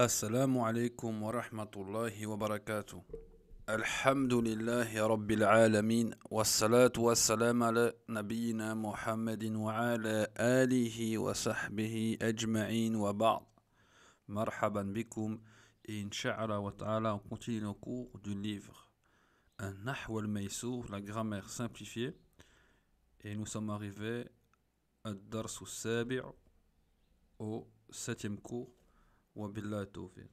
السلام عليكم ورحمة الله وبركاته الحمد لله رب العالمين والصلاة والسلام على نبينا محمد وعلى آله وصحبه أجمعين وبعض مرحبا بكم إن شاء الله وتعالى on continue le cours du livre النحو الميسور la grammaire simplifiée et nous sommes arrivés الدرس السابع au septième cours وبالله التوفيق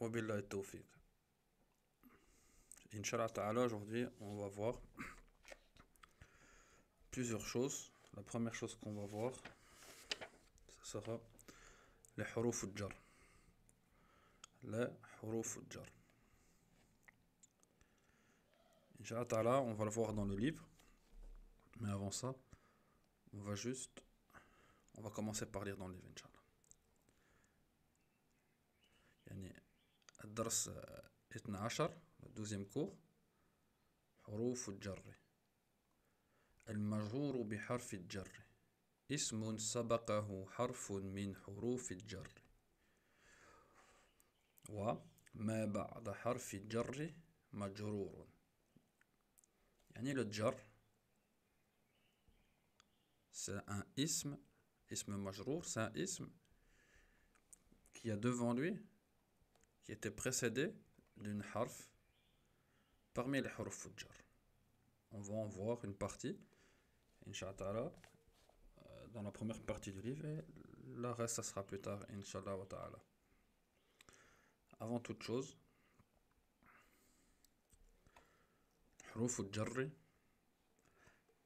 وبالله التوفيق Inch'Allah Ta'ala, aujourd'hui, on va voir plusieurs choses. La première chose qu'on va voir, ce sera les huruf الجر Les huruf Inch'Allah on va le voir dans le livre. Mais avant ça, on va juste, on va commencer par lire dans le livre, Inch'Allah. الدرس عشر دوزيام كور حروف الجر المجرور بحرف الجر اسم سبقه حرف من حروف الجر وما بعد حرف الجر مجرور يعني الجر سان اسم اسم مجرور سان اسم كي un isme qui a devant lui qui était précédé d'une harf parmi les harf fujar. On va en voir une partie, Inch'Allah, euh, dans la première partie du livre, et le reste, ça sera plus tard, Inch'Allah Avant toute chose, حروف fujar,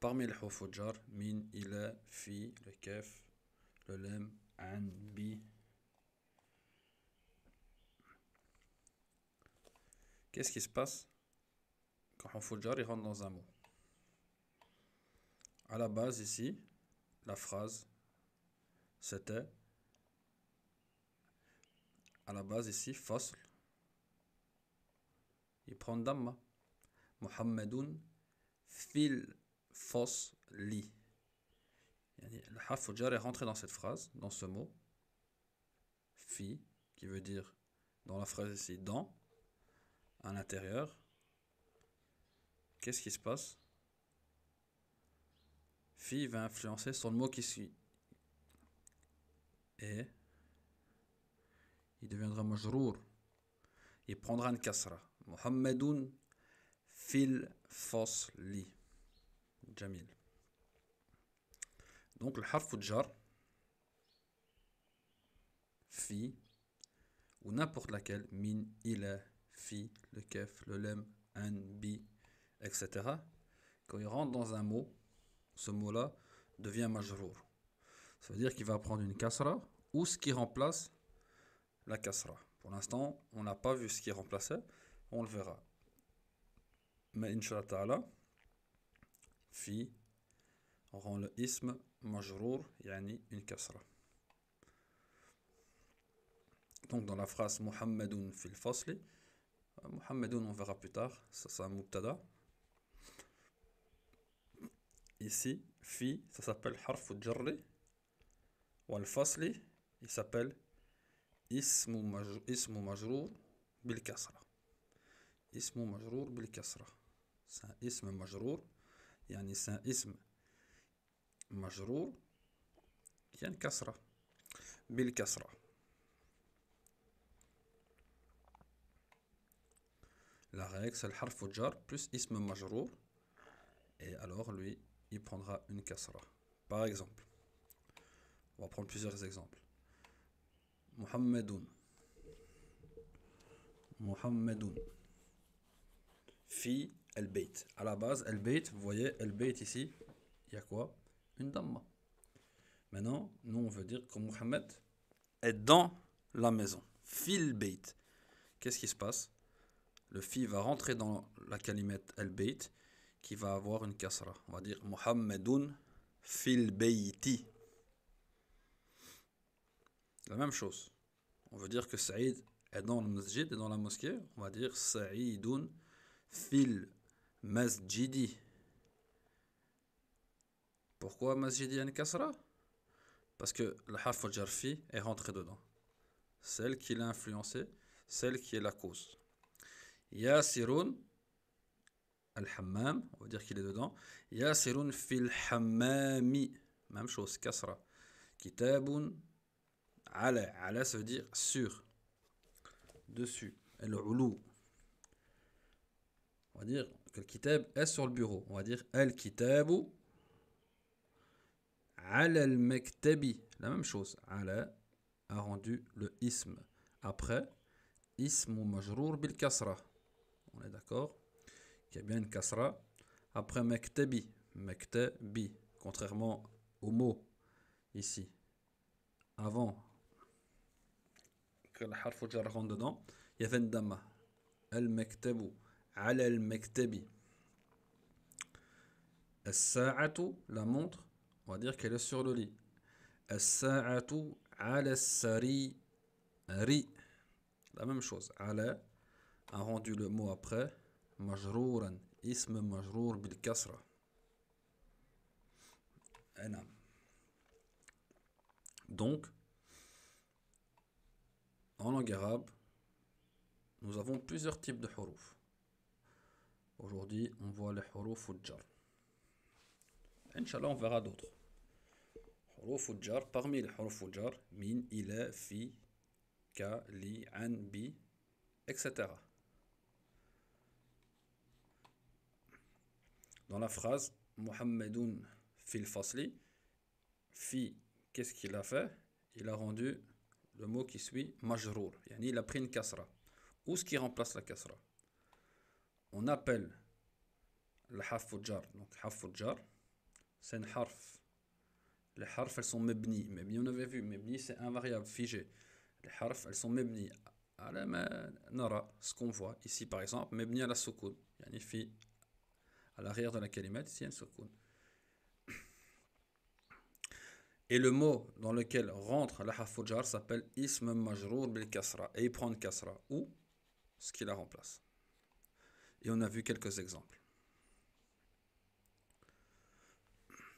parmi les حروف fujar, min, ila, fi, le kef, le lem, an, bi, Qu'est-ce qui se passe quand on rentre dans un mot À la base, ici, la phrase, c'était. À la base, ici, Fasl. Il prend Damma. Hein. Muhammadun fil fosli. Le Hafoudjar est rentré dans cette phrase, dans ce mot. Fi, qui veut dire dans la phrase ici, dans à l'intérieur, qu'est-ce qui se passe fi va influencer son mot qui suit. Et il deviendra majrour. Il prendra une kasra. fils fil fasli. Jamil. Donc le harf jar fi ou n'importe laquelle min est fi, le kef, le lem, an, bi, etc. Quand il rentre dans un mot, ce mot-là devient majrour. Ça veut dire qu'il va prendre une kasra ou ce qui remplace la kasra. Pour l'instant, on n'a pas vu ce qui remplaçait, on le verra. Mais inshallah ta'ala, fi, rend le ism majrour, yani une kasra. Donc dans la phrase Muhammadun fil fosli » محمد on verra plus tard ça c'est un mubtada ici في ça s'appelle حرف جر والفصل il s'appelle اسم مجرور اسم مجرور بالكسره اسم مجرور بالكسره c'est اسم مجرور يعني c'est اسم مجرور يعني كسره بالكسره La règle, c'est le harf plus ism majrour. Et alors, lui, il prendra une kasra. Par exemple, on va prendre plusieurs exemples. Muhammadun. Muhammadun. Fi al bayt. À la base, el bayt, vous voyez, el bait ici, il y a quoi Une dame. Maintenant, nous, on veut dire que Mohamed est dans la maison. Fil bait. Qu'est-ce qui se passe le fi va rentrer dans la calimette al-bayt qui va avoir une kasra. On va dire Muhammadun fil bayti. La même chose. On veut dire que Saïd est dans le masjid et dans la mosquée. On va dire Saïdun fil masjidi. Pourquoi masjidi une kasra Parce que le hafajarfi est rentré dedans. Celle qui l'a influencé, celle qui est la cause. Yasirun al-hammam, on va dire qu'il est dedans. Yasirun fil hammami, même chose, kasra. Kitabun ala, ala ça veut dire sur, dessus, al-ulu. On va dire que le kitab est sur le bureau. On va dire al-kitabu ala al-maktabi, la même chose, ala a rendu le ism. Après, ism majrour bil kasra. On est d'accord Il y a bien une kasra. Après mektebi, mektebi, contrairement au mot ici, avant que le harf rentre dedans, il y a une dama. El mektebu, al mektebi. As-sa'atu, la montre, on va dire qu'elle est sur le lit. As-sa'atu, ri. La même chose. Ala a rendu le mot après majrouran, ism majrour bil kasra. Eh Donc, en langue arabe, nous avons plusieurs types de huruf. Aujourd'hui, on voit les huruf ujjar Inch'Allah, on verra d'autres. Huruf parmi les huruf ujjar min, ila, fi, ka, li, an, bi, etc. Dans la phrase Muhammadun fil fasli, fi, qu'est-ce qu'il a fait Il a rendu le mot qui suit majrour. Yani il a pris une kasra. Ou ce qui remplace la kasra. On appelle le hafoujar. Donc hafoujar, c'est un harf. Les harf, elles sont mebni. Mebni, on avait vu. Mebni, c'est invariable, figé. Les harf, elles sont mebni. Ce qu'on voit ici, par exemple, mebni à la soukoun. Yani fi à l'arrière de la kalimat, ici un hein, Et le mot dans lequel rentre la hafoujar s'appelle ism majrour bil kasra. Et il prend kasra ou ce qui la remplace. Et on a vu quelques exemples.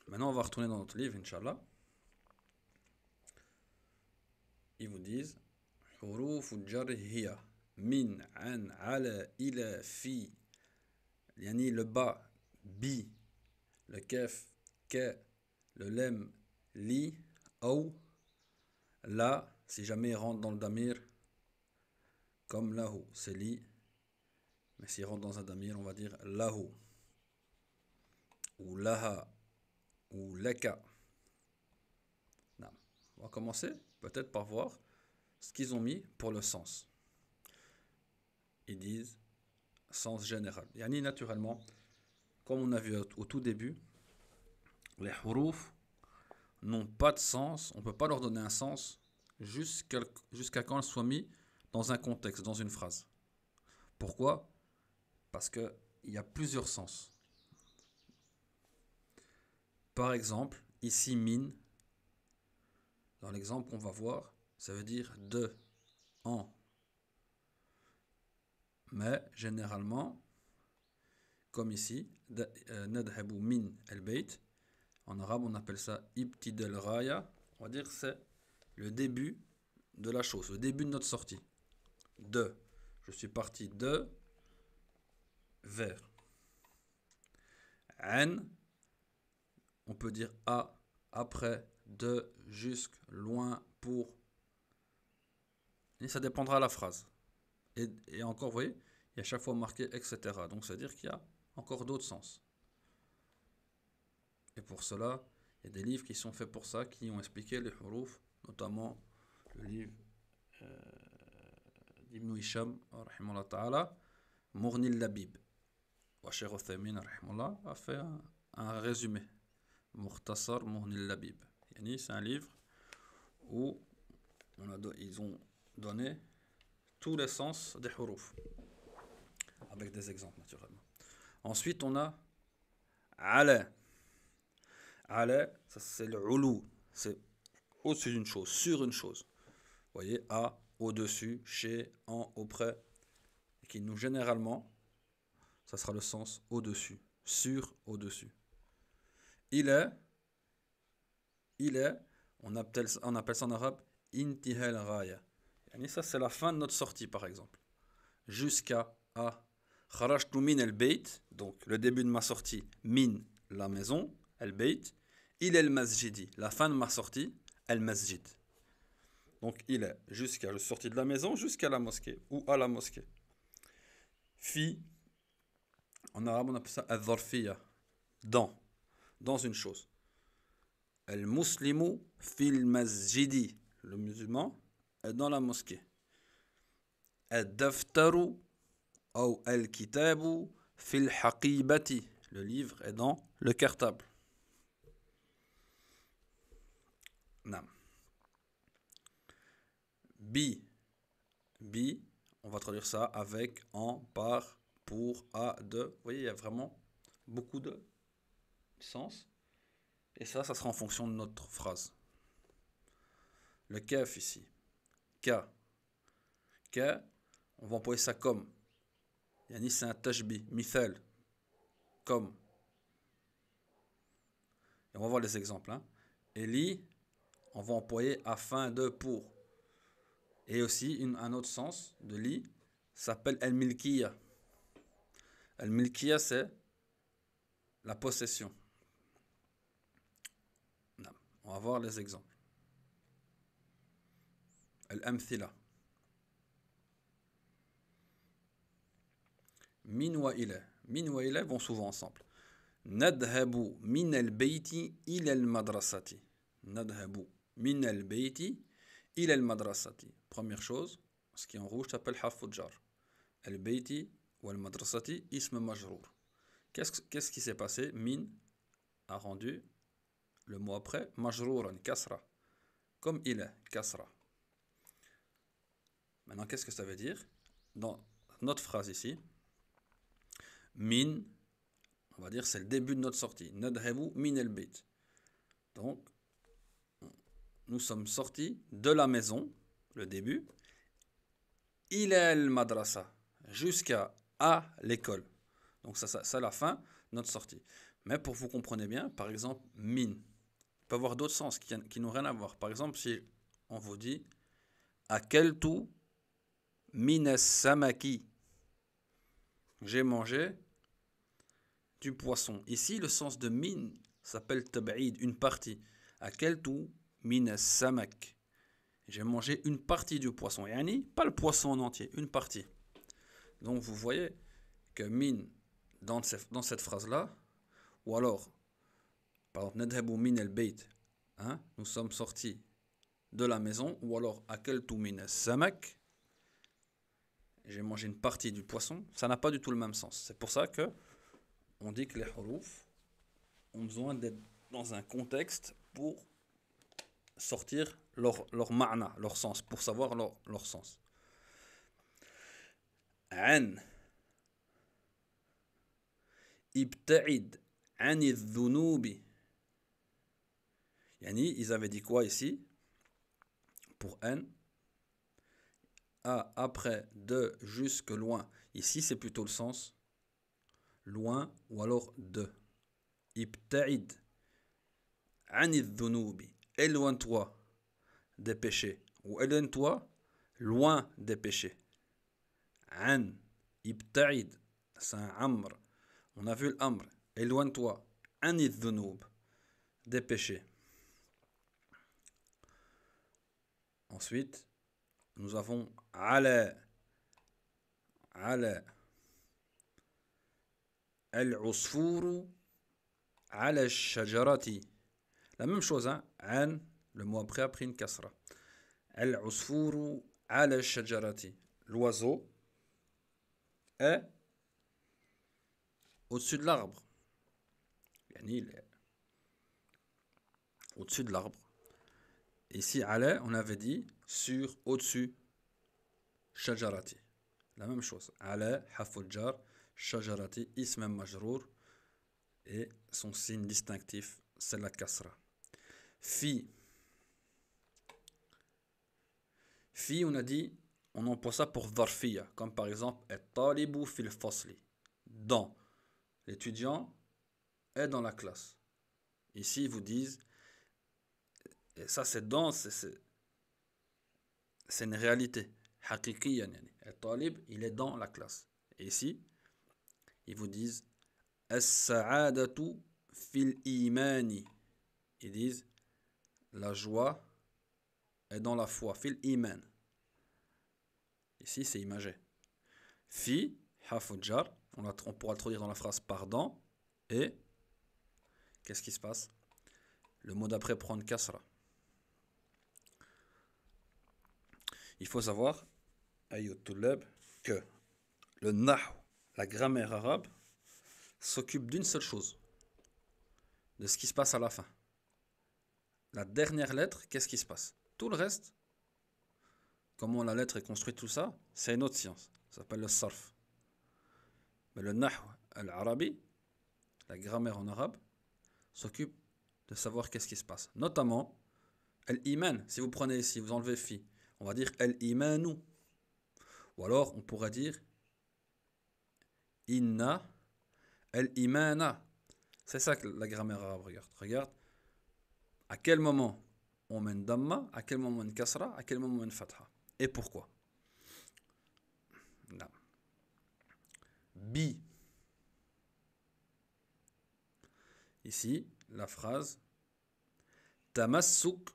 Maintenant, on va retourner dans notre livre, Inch'Allah. Ils vous disent حروف الجر min, an, ala, ila, fi. le bas bi, le kef, ke, le lem, li, ou, la, si jamais il rentre dans le damir, comme lahu, c'est li, mais s'il rentre dans un damir, on va dire lahu. ou laha, ou leka. On va commencer peut-être par voir ce qu'ils ont mis pour le sens. Ils disent sens général. ni naturellement, comme on a vu au tout début, les huruf n'ont pas de sens, on ne peut pas leur donner un sens jusqu'à quand elles soient mis dans un contexte, dans une phrase. Pourquoi Parce qu'il y a plusieurs sens. Par exemple, ici mine, dans l'exemple qu'on va voir, ça veut dire de, en. Mais généralement, comme ici, nadhabu min al-bayt. En arabe, on appelle ça ibtid al-raya. On va dire c'est le début de la chose, le début de notre sortie. De. Je suis parti de vers. N. On peut dire à, après, de, jusque, loin, pour. Et ça dépendra de la phrase. Et, encore, vous voyez, il y a chaque fois marqué etc. Donc, c'est-à-dire qu'il y a encore d'autres sens. Et pour cela, il y a des livres qui sont faits pour ça, qui ont expliqué les huruf, notamment le livre euh, d'Ibn Hisham, ta'ala, Mournil Labib. Washer Othemin, a fait un, résumé. Murtasar Mournil Labib. c'est un livre où ils ont donné tous les sens des huruf, avec des exemples naturels Ensuite, on a ala. Ala, c'est le oulou. C'est au-dessus d'une chose, sur une chose. Vous voyez, à, au-dessus, chez, en, auprès. Et qui nous, généralement, ça sera le sens au-dessus. Sur, au-dessus. Il est, il est, on appelle, ça en arabe intihel raya. ça, c'est la fin de notre sortie, par exemple. Jusqu'à, à, min donc le début de ma sortie, min, la maison, elle bayt il est le masjidi, la fin de ma sortie, elle masjid Donc il est jusqu'à la sortie de la maison, jusqu'à la mosquée, ou à la mosquée. Fi, en arabe on appelle ça dans, dans une chose. el muslimu fil masjidi, le musulman est dans la mosquée. el daftaru ou al-kitabu fil haqibati. Le livre est dans le cartable. Nam. Bi. Bi, on va traduire ça avec, en, par, pour, à, de. Vous voyez, il y a vraiment beaucoup de sens. Et ça, ça sera en fonction de notre phrase. Le kef ici. K. K, on va employer ça comme يعني c'est un tashbih, مثال comme et on va voir les exemples hein. on va employer afin de pour et aussi un autre sens de li s'appelle el milkiya el milkiya c'est la possession on va voir les exemples el amthila min wa ila. Min wa ila vont souvent ensemble. Nadhabu min el bayti il el madrasati Nadhabu min el bayti il el madrasati Première chose, ce qui est en rouge s'appelle hafujar. El bayti ou al-madrasati isme majrour. Qu'est-ce qui s'est passé Min a rendu le mot après majrouran, kasra. Comme il est, kasra. Maintenant, qu'est-ce que ça veut dire Dans notre phrase ici, min, on va dire c'est le début de notre sortie. n'adrez-vous min el bit. Donc, nous sommes sortis de la maison, le début, il el madrasa, jusqu'à à, l'école. Donc, ça, ça, ça, la fin, notre sortie. Mais pour vous comprenez bien, par exemple, min il peut avoir d'autres sens qui, n'ont rien à voir. Par exemple, si on vous dit à quel tout min samaki j'ai mangé du poisson. Ici, le sens de min s'appelle tab'id, une partie. à quel tout min samak. J'ai mangé une partie du poisson. et Yani, pas le poisson en entier, une partie. Donc vous voyez que min, dans, cette phrase-là, ou alors, par exemple, min al bayt, hein, nous sommes sortis de la maison, ou alors, à tout min samak, j'ai mangé une partie du poisson, ça n'a pas du tout le même sens. C'est pour ça que on dit que les harufs ont besoin d'être dans un contexte pour sortir leur, leur ma'na, leur sens, pour savoir leur, leur sens. An. Ibta'id. An dhunubi. Yani, ils avaient dit quoi ici Pour an. A, après, de, jusque, loin. Ici, c'est plutôt le sens loin ou alors de. Ibta'id. Anid Éloigne-toi des péchés. Ou éloigne-toi loin des péchés. An. Ibta'id. C'est un amr. On a vu l'amr. Éloigne-toi. Anid Des péchés. Ensuite, nous avons ala. Ala. Al-usfuru ala shajarati. La même chose, hein? An, le mot après a pris une kasra. Al-usfuru ala shajarati. L'oiseau est au-dessus de l'arbre. il est au-dessus de l'arbre. Ici, ala, on avait dit sur, au-dessus, shajarati. La même chose. Ale, hafudjar, Shajarati, majrour. Et son signe distinctif, c'est la kasra. Fi. Fi, on a dit, on emploie ça pour varfiya, comme par exemple, et fil Dans. L'étudiant est dans la classe. Ici, ils vous disent, et ça c'est dans, c'est une réalité. Hakiki yani. talib, il est dans la classe. Et ici, ils vous disent as fil imani. Ils disent la joie est dans la foi. Fil iman. Ici, c'est imagé. Fi, hafujar, on, pourra pourra traduire dans la phrase pardon. Et, qu'est-ce qui se passe Le mot d'après prend une kasra. Il faut savoir, ayyut que le nahu, la grammaire arabe s'occupe d'une seule chose, de ce qui se passe à la fin. La dernière lettre, qu'est-ce qui se passe Tout le reste, comment la lettre est construite, tout ça, c'est une autre science. Ça s'appelle le sarf. Mais le nahw al-arabi, la grammaire en arabe, s'occupe de savoir qu'est-ce qui se passe. Notamment, el iman si vous prenez ici, vous enlevez fi, on va dire al-imanu. Ou alors, on pourrait dire Inna, el imana C'est ça que la grammaire arabe regarde. Regarde à quel moment on met une damma, à quel moment une kasra, à quel moment une fatha. Et pourquoi Bi. Ici, la phrase Tamassuk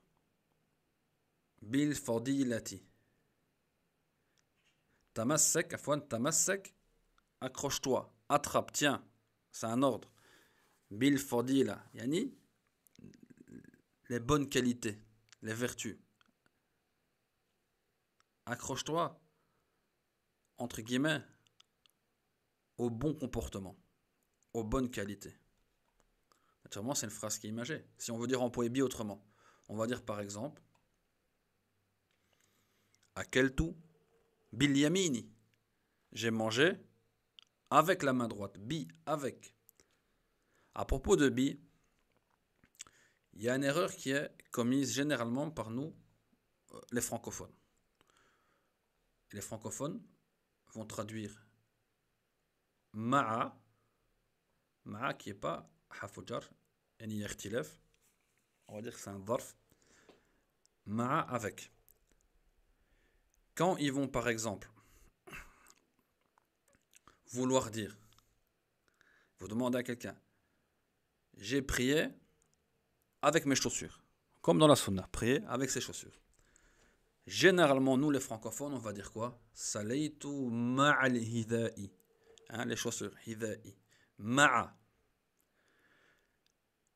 bil fadilati. Tamassek, afwan, tamassek accroche-toi, attrape, tiens, c'est un ordre. Bil là. Yanni. les bonnes qualités, les vertus. Accroche-toi, entre guillemets, au bon comportement, aux bonnes qualités. Naturellement, c'est une phrase qui est imagée. Si on veut dire en poébie autrement, on va dire par exemple À quel tout Bill yamini. J'ai mangé avec la main droite, bi avec. À propos de bi, il y a une erreur qui est commise généralement par nous, euh, les francophones. Les francophones vont traduire ma'a, ma'a qui n'est pas hafujar, ni on va dire que c'est un varf. ma'a avec. Quand ils vont par exemple vouloir dire. Vous demandez à quelqu'un, j'ai prié avec mes chaussures. Comme dans la sunna, prier avec ses chaussures. Généralement, nous les francophones, on va dire quoi Salaytu ma'al hidai. Hein, les chaussures, hidai. Ma'a.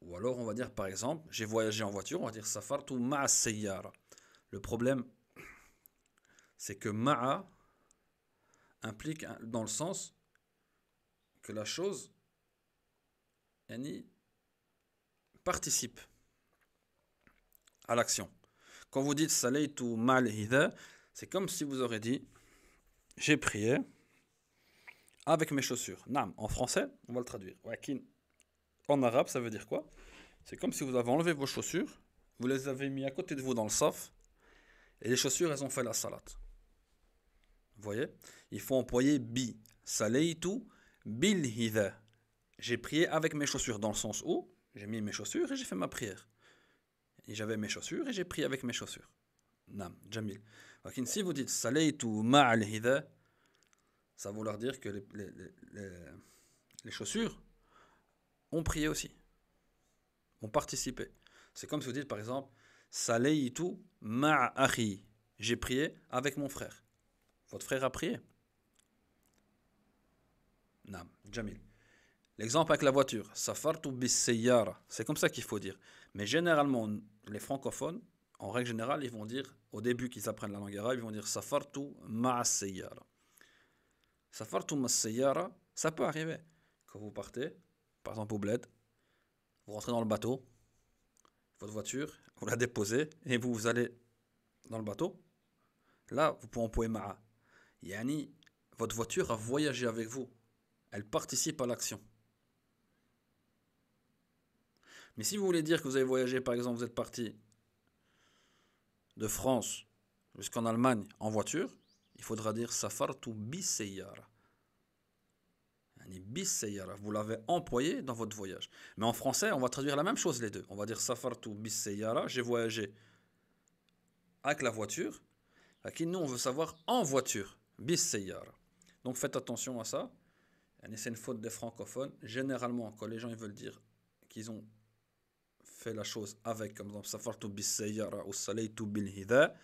Ou alors, on va dire par exemple, j'ai voyagé en voiture, on va dire safartu ma'a Le problème, c'est que ma'a implique dans le sens que la chose yani, participe à l'action. Quand vous dites salaytu mal hida, c'est comme si vous auriez dit j'ai prié avec mes chaussures. Nam, en français, on va le traduire. en arabe, ça veut dire quoi C'est comme si vous avez enlevé vos chaussures, vous les avez mis à côté de vous dans le saf, et les chaussures, elles ont fait la salade. Vous voyez Il faut employer bi. Salaytu Bil J'ai prié avec mes chaussures dans le sens où j'ai mis mes chaussures et j'ai fait ma prière. Et j'avais mes chaussures et j'ai prié avec mes chaussures. Nam, Jamil. si vous dites ça veut vouloir dire que les, chaussures ont prié aussi, ont participé. C'est comme si vous dites par exemple salaytu ma'a J'ai prié avec mon frère. Votre frère a prié. Nam, Jamil. L'exemple avec la voiture, safartu bisseyara, c'est comme ça qu'il faut dire. Mais généralement, les francophones, en règle générale, ils vont dire, au début qu'ils apprennent la langue arabe, ils vont dire safartu ma'a Safartu ma'a ça peut arriver. Quand vous partez, par exemple au bled, vous rentrez dans le bateau, votre voiture, vous la déposez, et vous, allez dans le bateau, là, vous pouvez employer Yani, votre voiture a voyagé avec vous elle participe à l'action. Mais si vous voulez dire que vous avez voyagé, par exemple, vous êtes parti de France jusqu'en Allemagne en voiture, il faudra dire safartu biseyara. Vous l'avez employé dans votre voyage. Mais en français, on va traduire la même chose les deux. On va dire safartu bisseyara. j'ai voyagé avec la voiture. A qui nous, on veut savoir en voiture. bisseyara. Donc faites attention à ça. C'est une faute des francophones. Généralement, quand les gens ils veulent dire qu'ils ont fait la chose avec, comme dans Safartu bis bissayara ou to bil-hida,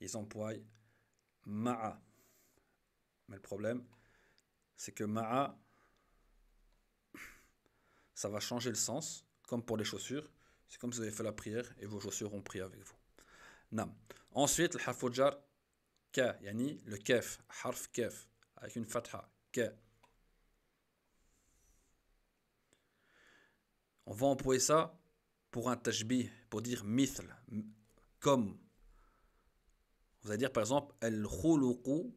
ils emploient ma'a. Mais le problème, c'est que ma'a, ça va changer le sens, comme pour les chaussures. C'est comme si vous avez fait la prière et vos chaussures ont prié avec vous. Nam. Ensuite, le hafojar, ka, yani le kaf harf kaf avec une fatha, ka. On va employer ça pour un tachbi, pour dire mithl, comme. Vous allez dire par exemple, khuluqu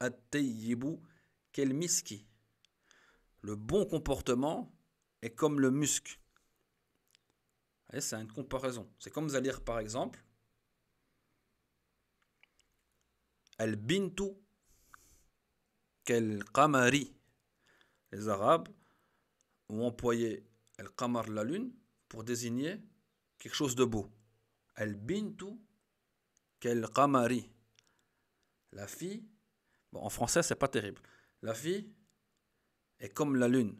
at miski. Le bon comportement est comme le musc. C'est une comparaison. C'est comme vous allez dire par exemple, El bintu quel qamari. Les Arabes ont employé Al-Qamar, la lune, pour désigner quelque chose de beau. al qu'elle Qamari. La fille, bon, en français, c'est pas terrible. La fille est comme la lune.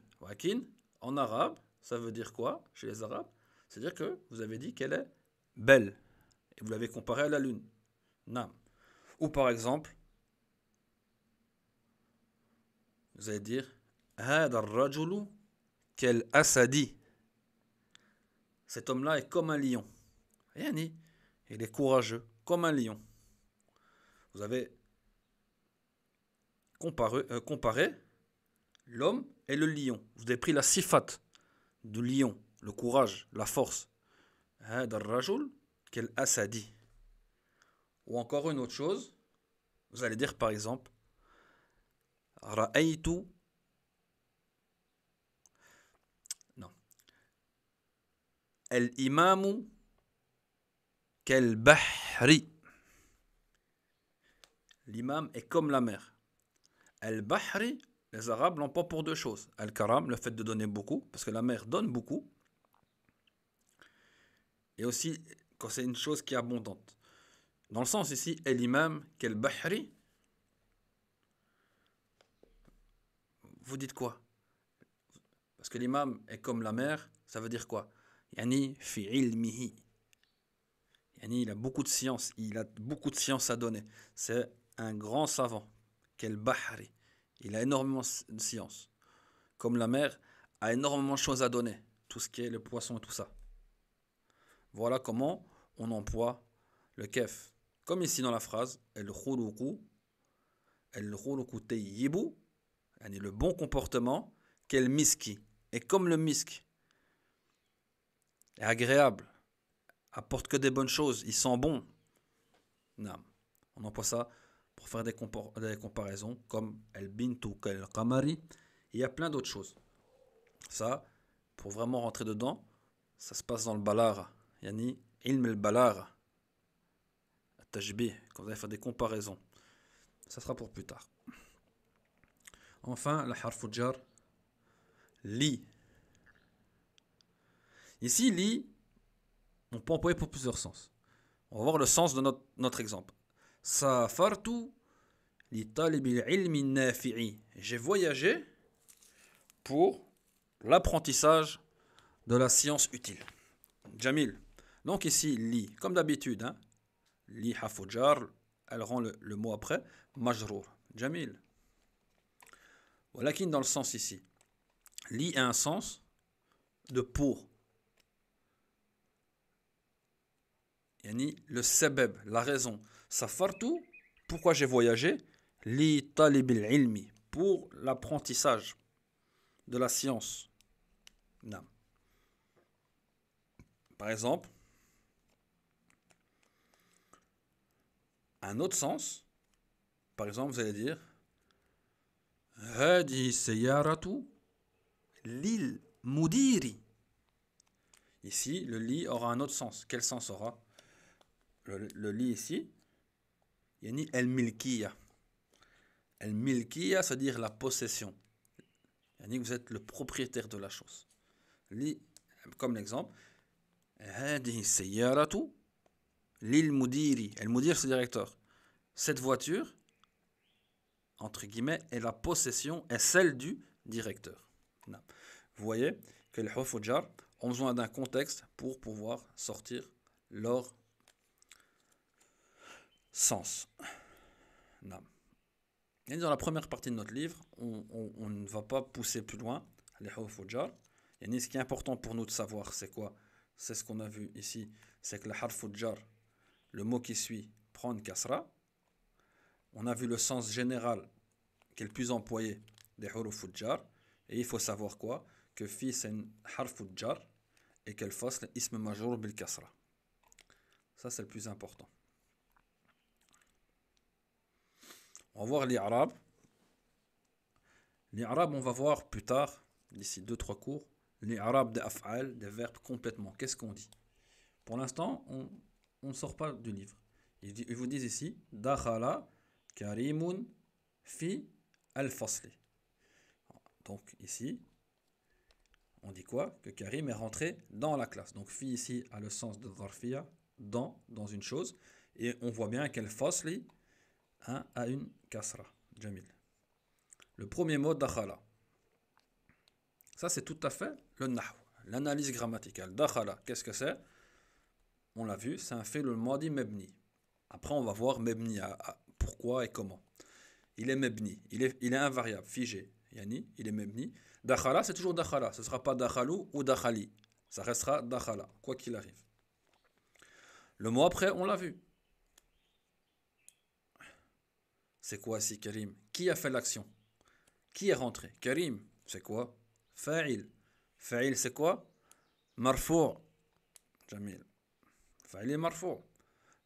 En arabe, ça veut dire quoi chez les Arabes C'est-à-dire que vous avez dit qu'elle est belle. Et vous l'avez comparée à la lune. Nam. Ou par exemple, vous allez dire quel assadi Cet homme-là est comme un lion. Rien ni. Il est courageux, comme un lion. Vous avez comparé, euh, l'homme et le lion. Vous avez pris la sifat du lion, le courage, la force. Hein, Rajul, quel assadi. Ou encore une autre chose, vous allez dire par exemple, Ra'aytu الإمام Bahri. L'imam est comme la mer. Al-Bahri, les Arabes l'ont pas pour deux choses. Al-Karam, le fait de donner beaucoup, parce que la mer donne beaucoup. Et aussi, quand c'est une chose qui est abondante. Dans le sens ici, Imam quel bahri Vous dites quoi Parce que l'imam est comme la mer, ça veut dire quoi Yani, il a beaucoup de science, il a beaucoup de science à donner. C'est un grand savant, quel Bahari. Il a énormément de science. Comme la mer a énormément de choses à donner, tout ce qui est le poisson et tout ça. Voilà comment on emploie le kef. Comme ici dans la phrase, el khuluqu, el khuluqu elle yani le bon comportement, quel miski. Et comme le misk, est agréable, apporte que des bonnes choses, il sent bon. Non. On emploie ça pour faire des, comparaisons comme El bintou, ou El Qamari. Il y a plein d'autres choses. Ça, pour vraiment rentrer dedans, ça se passe dans le balara. Yani, ilm le balara. Tajbi, quand vous allez faire des comparaisons. Ça sera pour plus tard. Enfin, la harf lit li Ici, li, on peut employer pour plusieurs sens. On va voir le sens de notre, notre exemple. Safartu li J'ai voyagé pour l'apprentissage de la science utile. Jamil. Donc ici, li, comme d'habitude, hein, li hafujar, elle rend le, mot après, majrour. Jamil. Voilà est dans le sens ici. Li a un sens de pour. yani le sebeb, la raison. Safartu, pourquoi j'ai voyagé Li talib ilmi, pour l'apprentissage de la science. Non. Par exemple, un autre sens, par exemple, vous allez dire Hadi seyaratu lil mudiri. Ici, le li » aura un autre sens. Quel sens aura le, lit ici, ni el-milkiya. El-milkiya, c'est-à-dire la possession. Il y a que vous êtes le propriétaire de la chose. Comme l'exemple, lil mudiri ».« Il mudir », c'est directeur cette voiture entre guillemets est la possession est celle du directeur vous voyez que les hofoujar ont besoin d'un contexte pour pouvoir sortir leur sens. dans la première partie de notre livre, on, ne va pas pousser plus loin. Et ce qui est important pour nous de savoir, c'est quoi C'est ce qu'on a vu ici. C'est que le harf le mot qui suit, prend une kasra. On a vu le sens général qu'elle puisse employer des des harfujar, Et il faut savoir quoi Que fi c'est une et qu'elle fasse l'isme major bil kasra. Ça c'est le plus important. On va voir les arabes. Les arabes, on va voir plus tard, d'ici 2-3 cours, arabes des af'al, des verbes complètement. Qu'est-ce qu'on dit Pour l'instant, on ne sort pas du livre. Ils, vous disent ici, Dakhala Karimun fi al-fasli. Donc ici, on dit quoi Que Karim est rentré dans la classe. Donc fi ici a le sens de dharfiya, dans, dans une chose. Et on voit bien qu'elle fasli un à une kasra. Jamil. Le premier mot, dakhala. Ça, c'est tout à fait le nahw, l'analyse grammaticale. Dakhala, qu'est-ce que c'est On l'a vu, c'est un fait le madi mebni. Après, on va voir mebni, à, pourquoi et comment. Il est mebni, il est, il est invariable, figé. Yani, il est mebni. Dakhala, c'est toujours dakhala. Ce ne sera pas dakhalu ou dakhali. Ça restera dakhala, quoi qu'il arrive. Le mot après, on l'a vu. C'est quoi si, Karim Qui a fait l'action Qui est rentré Karim, c'est quoi Fa'il. Fa'il, c'est quoi Marfou. Jamil. Fa'il et marfou.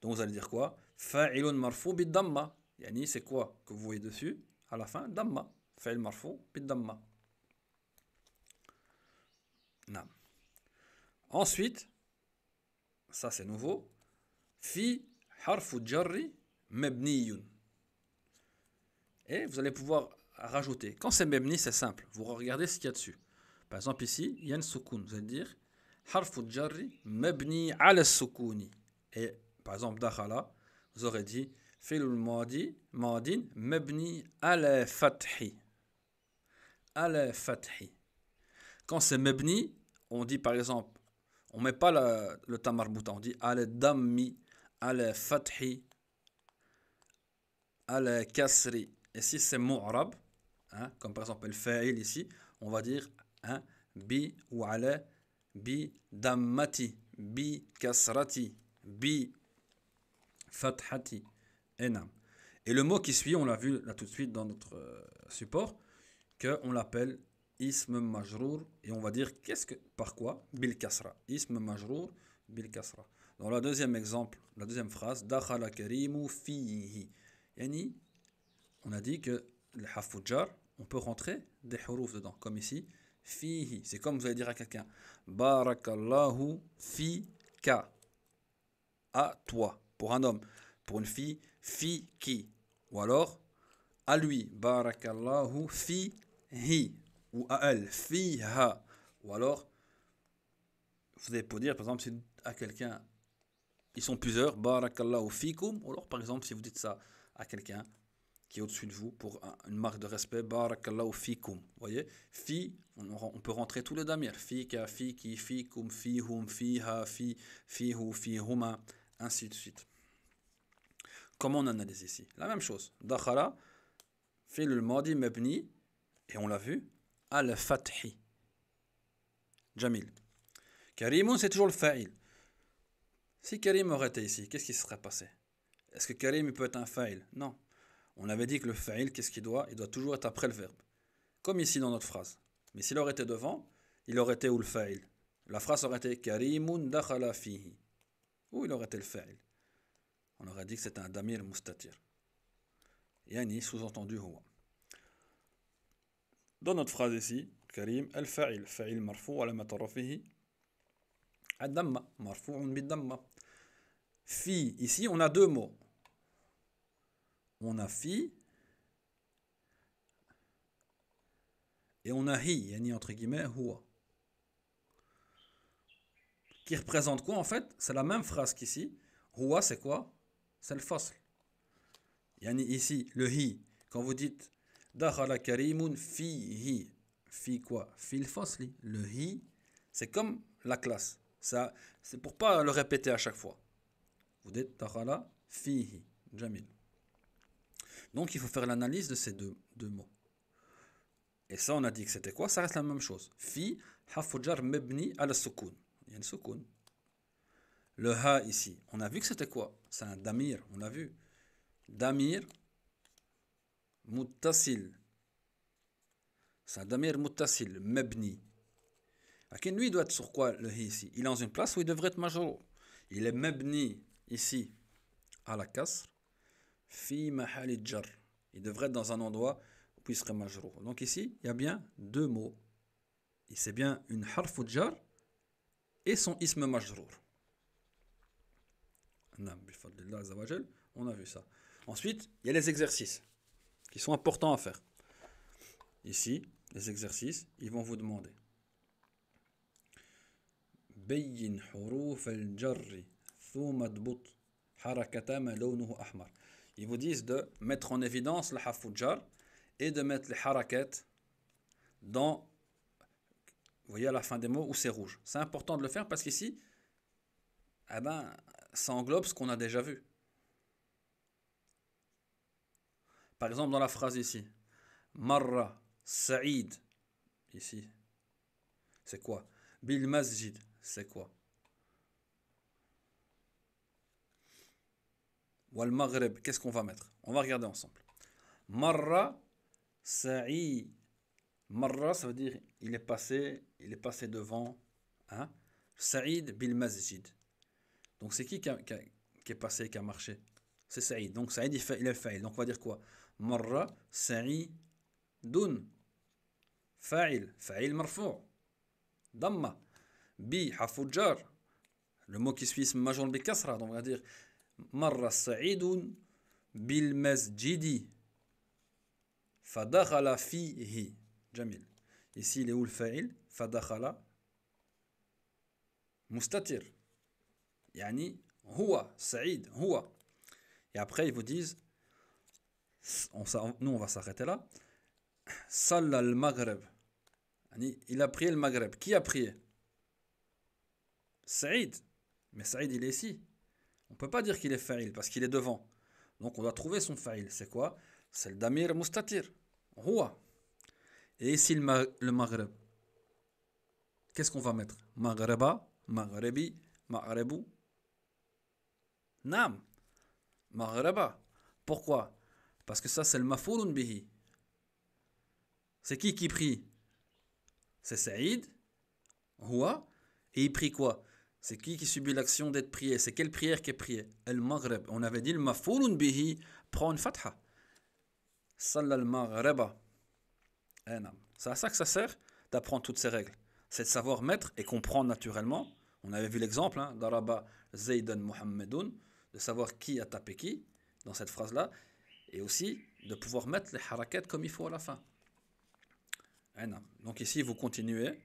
Donc vous allez dire quoi Fa'ilun marfou bid damma. Yani c'est quoi que vous voyez dessus à la fin Damma. Fa'il marfou bid damma. Nam. Ensuite, ça c'est nouveau. Fi harfu jarri mebniyun et vous allez pouvoir rajouter. Quand c'est mebni, c'est simple. Vous regardez ce qu'il y a dessus. Par exemple, ici, il y Vous allez dire harfu mebni al Et par exemple, dakhala, vous aurez dit filul madi madin mebni al fathi. al fathi. Quand c'est mebni, on dit par exemple, on ne met pas le tamarbouta, on dit al dammi al fathi kasri. Et si c'est mot arabe, hein, comme par exemple le fa'il ici, on va dire hein, bi ou ala, bi dammati, bi kasrati, bi fathati, enam. Et le mot qui suit, on l'a vu là tout de suite dans notre euh, support, qu'on l'appelle ism majrour, et on va dire qu'est-ce que, par quoi Bil kasra. Ism majrour, bil kasra. Dans le deuxième exemple, la deuxième phrase, dakhala karimu fihi. Yani, on a dit que le hafoujar, on peut rentrer des hurufs dedans, comme ici, fihi. C'est comme vous allez dire à quelqu'un, barakallahu fi ka, à toi, pour un homme. Pour une fille, fi ki. Ou alors, à lui, barakallahu fi hi. Ou à elle, fi ha. Ou alors, vous allez pouvoir dire, par exemple, à quelqu'un, ils sont plusieurs, barakallahu fikum. Ou alors, par exemple, si vous dites ça à quelqu'un, au-dessus de vous pour une marque de respect. Barakallahu fikum. voyez Fi, on, peut rentrer tous les damir. Fi, ka, fi, ki, fikum, fi fiha, fi, fi huma ainsi de suite. Comment on analyse ici La même chose. Dakhara, fil le madi mabni, et on l'a vu, al-fathi. Jamil. Karimun, c'est toujours le fa'il. Si Karim aurait été ici, qu'est-ce qui serait passé Est-ce que Karim peut être un fa'il Non. On avait dit que le fa'il, qu'est-ce qu'il doit Il doit toujours être après le verbe. Comme ici dans notre phrase. Mais s'il aurait été devant, il aurait été où le fa'il La phrase aurait été karim dakhala fihi. Où il aurait été le fa'il On aurait dit que c'était un damir mustatir. Yani, sous-entendu huwa. Dans notre phrase ici, Karim, el fail fa'il marfou ala matarafihi. Ad-damma, bid Fi, ici on a deux mots on a fi et on a hi, yani entre guillemets, huwa. Qui représente quoi en fait C'est la même phrase qu'ici. Huwa c'est quoi C'est le fasl. Yani ici, le hi, quand vous dites Dakhala Karimun fi hi, fi quoi Fi le Le hi, c'est comme la classe. Ça, c'est pour pas le répéter à chaque fois. Vous dites Dakhala fi hi. Jamil. Donc il faut faire l'analyse de ces deux, mots. Et ça, on a dit que c'était quoi Ça reste la même chose. Fi, hafujar mebni al sukun. Il Le ha ici, on a vu que c'était quoi C'est un damir, on a vu. Damir muttasil. C'est un damir mutasil mebni. qui lui, doit être sur quoi le hi ici Il est dans une place où il devrait être major. Il est mebni ici à la casse. Fi Il devrait être dans un endroit où il serait majrour. Donc ici, il y a bien deux mots. Il c'est bien une harf et son ism majrour. On a vu ça. Ensuite, il y a les exercices qui sont importants à faire. Ici, les exercices, ils vont vous demander. al ils vous disent de mettre en évidence le hafoujar et de mettre les haraket » dans, vous voyez à la fin des mots, où c'est rouge. C'est important de le faire parce qu'ici, eh ben, ça englobe ce qu'on a déjà vu. Par exemple, dans la phrase ici, Marra, Saïd, ici, c'est quoi Bil Masjid, c'est quoi ou Maghreb, qu'est-ce qu'on va mettre On va regarder ensemble. Marra, sa'i. Marra, ça veut dire il est passé, il est passé devant. Hein? Saïd bil masjid. Donc c'est qui qui, est passé, qui a marché C'est Saïd. Donc Saïd, il, il est fail Donc on va dire quoi Marra, Dun. Fa'il. Fa'il marfou. Damma. Bi, hafoujar. Le mot qui suit, major bi kasra. Donc on va dire مر سعيد بالمسجد فدخل فيه جميل ici il est où le fa'il فدخل مستتر يعني هو سعيد هو et après ils vous disent on, nous on va s'arrêter là صلى al يعني il a prié le Maghreb qui a prié Saïd mais Saïd il est ici on ne peut pas dire qu'il est fa'il parce qu'il est devant. Donc on doit trouver son fa'il. C'est quoi C'est le damir mustatir. Roi. Et ici le, maghreb. Qu'est-ce qu'on va mettre Maghreba, maghrebi, maghrebou. Nam. Maghreba. Pourquoi Parce que ça c'est le mafouloun bihi. C'est qui qui prie C'est Saïd. Roi. Et il prie quoi c'est qui qui subit l'action d'être prié C'est quelle prière qui est priée El Maghreb. On avait dit le mafoulun bihi prend une fatha. Sallal Maghreba. Eh C'est à ça que ça sert d'apprendre toutes ces règles. C'est de savoir mettre et comprendre naturellement. On avait vu l'exemple hein, d'Araba Zaydan Muhammadun, de savoir qui a tapé qui dans cette phrase-là, et aussi de pouvoir mettre les harakets comme il faut à la fin. Eh Donc ici, vous continuez.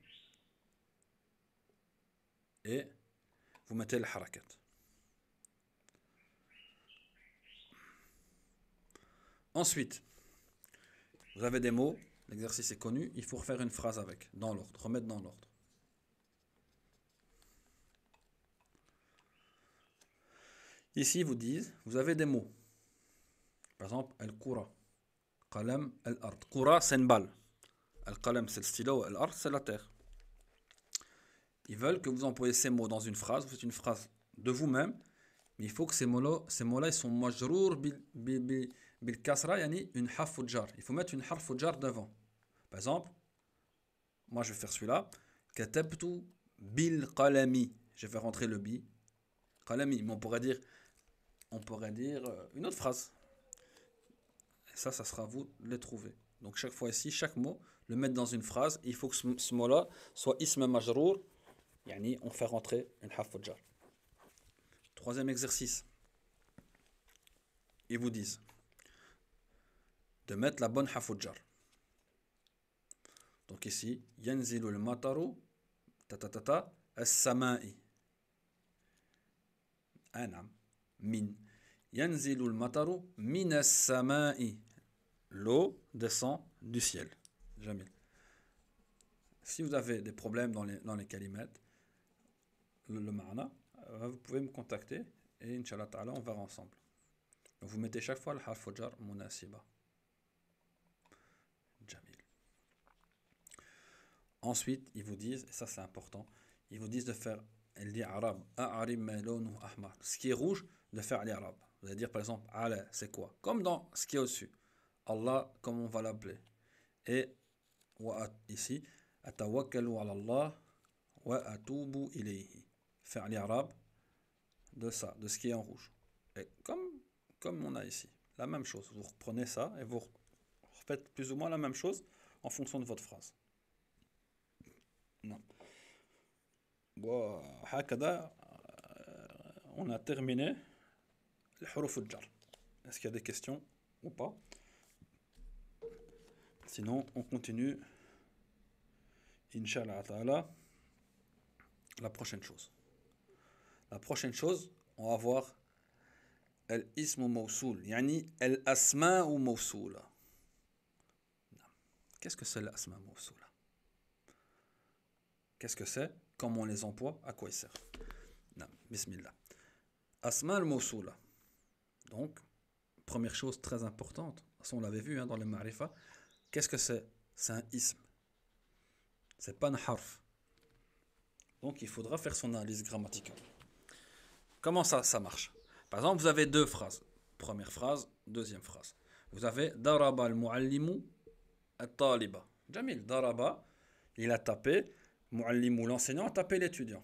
Et vous mettez le harakat. Ensuite, vous avez des mots, l'exercice est connu, il faut refaire une phrase avec, dans l'ordre, remettre dans l'ordre. Ici, vous disent, vous avez des mots. Par exemple, al-qura, qalam, al-ard. Coura, c'est une balle. Al-qalam, c'est le stylo, al-ard, c'est la terre. Ils veulent que vous employiez ces mots dans une phrase, vous faites une phrase de vous-même, mais il faut que ces mots-là, ces mots-là ils sont majrour bil kasra, yani une harf Il faut mettre une harf devant. Par exemple, moi je vais faire celui-là. Katabtu bil qalami. Je vais rentrer le bi. Qalami. Mais on pourrait dire, on pourrait dire euh, une autre phrase. Et ça, ça sera à vous de les trouver. Donc chaque fois ici, chaque mot, le mettre dans une phrase. Il faut que ce, mot-là soit ism majrour. Yani on fait rentrer une hafoudjar. Troisième exercice. Ils vous disent de mettre la bonne hafoudjar. Donc ici, Yanzilul ta mataru tatatata as-sama'i. Anam min. Yanzilul mataru min as-sama'i. L'eau descend du ciel. Jamais. Si vous avez des problèmes dans les, dans les le ma'na, euh, vous pouvez me contacter et Inch'Allah ta'ala, on verra ensemble. vous mettez chaque fois le harf jar munasiba. Jamil. Ensuite, ils vous disent, ça c'est important, ils vous disent de faire ahmar Ce qui est rouge, de faire l'arabe. Vous allez dire par exemple, allez c'est quoi Comme dans ce qui est au-dessus. Allah, comme on va l'appeler. Et ici, Atawakkalu ala Allah wa atubu ilayhi faire l'irab de ça, de ce qui est en rouge. Et comme, comme on a ici, la même chose. Vous reprenez ça et vous refaites plus ou moins la même chose en fonction de votre phrase. Non. Bon, euh, on a terminé les Est-ce qu'il y a des questions ou pas Sinon, on continue. Inch'Allah la prochaine chose. La prochaine chose, on va voir yani El asma ou moussoul. Qu'est-ce que c'est l'asma mawsoula Qu'est-ce que c'est Comment on les emploie À quoi ils servent Bismillah. Asma al Donc, première chose très importante, on l'avait vu hein, dans les marifa, qu'est-ce que c'est C'est un ism. C'est pas un harf. Donc il faudra faire son analyse grammaticale. Comment ça, marche Par exemple, vous avez deux phrases. Première phrase, deuxième phrase. Vous avez Daraba al-Muallimu al-Taliba. Jamil, Daraba, il a tapé, Muallimu, l'enseignant, a tapé l'étudiant.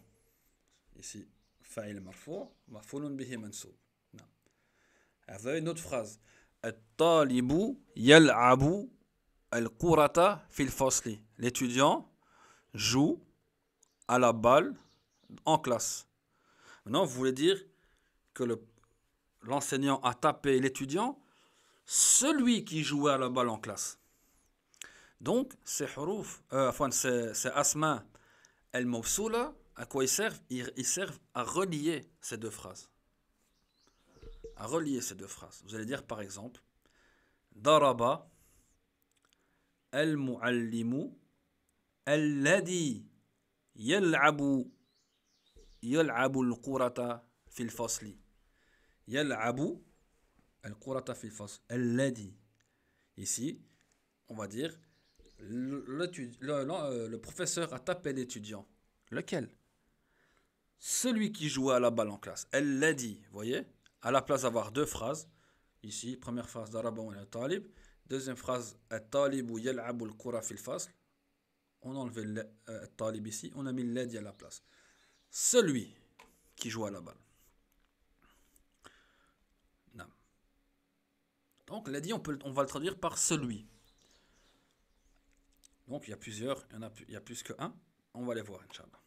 Ici, Fa'il marfou, mafoulun bihi mansoub. Vous avez une autre phrase. Al-Talibu yal'abu al-Qurata fil L'étudiant joue à la balle en classe. Maintenant, vous voulez dire que l'enseignant a tapé l'étudiant, celui qui jouait à la balle en classe. Donc, ces euh, enfin, ces, asma el à quoi ils servent ils, servent à relier ces deux phrases. À relier ces deux phrases. Vous allez dire par exemple, Daraba al-muallimu alladhi abu. يلعب القرة في الفصل يلعب القرة في الفصل الذي ici on va dire le, euh, professeur a tapé l'étudiant lequel celui qui jouait à la balle en classe elle l'a dit voyez à la place d'avoir deux phrases ici première phrase d'arabe et talib deuxième phrase talib ou yal'abu al fil fasl on a enlevé le euh, talib ici on a mis dit à la place celui qui joue à la balle. Donc, l'a dit, on, peut, on va le traduire par celui. Donc, il y a plusieurs, il y, a, il plus que un. On va les voir, Inch'Allah.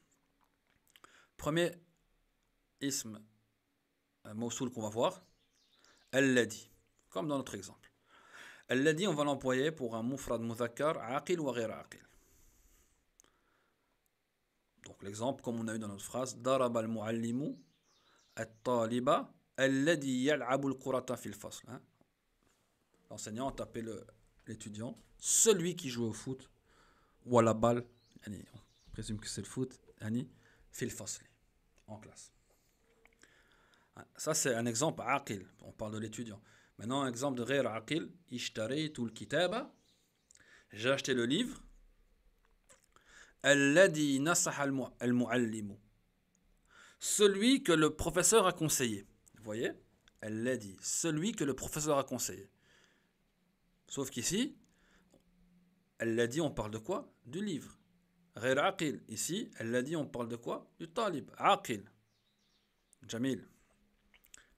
Premier ism, euh, mot qu'on va voir, elle l'a dit, comme dans notre exemple. Elle l'a dit, on va l'employer pour un mufrad muzakkar, aqil ou ghir aqil. Donc l'exemple, comme on a eu dans notre phrase, Darab al-muallimu at-taliba alladhi yal'abu al-qurata fil fasl. Hein. L'enseignant a tapé l'étudiant, celui qui joue au foot ou à la balle, on présume que c'est le foot, fil fasl, en classe. Ah, ça, c'est un exemple aqil, on parle de l'étudiant. Maintenant, un exemple de ghir aqil, kitaba j'ai acheté le livre, Alladhi nasaha al Celui que le professeur a conseillé. Vous voyez dit, celui que le professeur a conseillé. Sauf qu'ici, elle l'a dit, on parle de quoi Du livre. ici, elle Ici, dit, on parle de quoi Du talib. Aqil. Jamil.